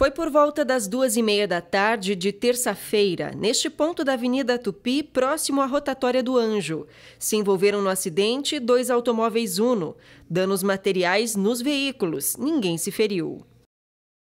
Foi por volta das duas e meia da tarde de terça-feira, neste ponto da Avenida Tupi, próximo à rotatória do Anjo. Se envolveram no acidente dois automóveis Uno. Danos materiais nos veículos. Ninguém se feriu.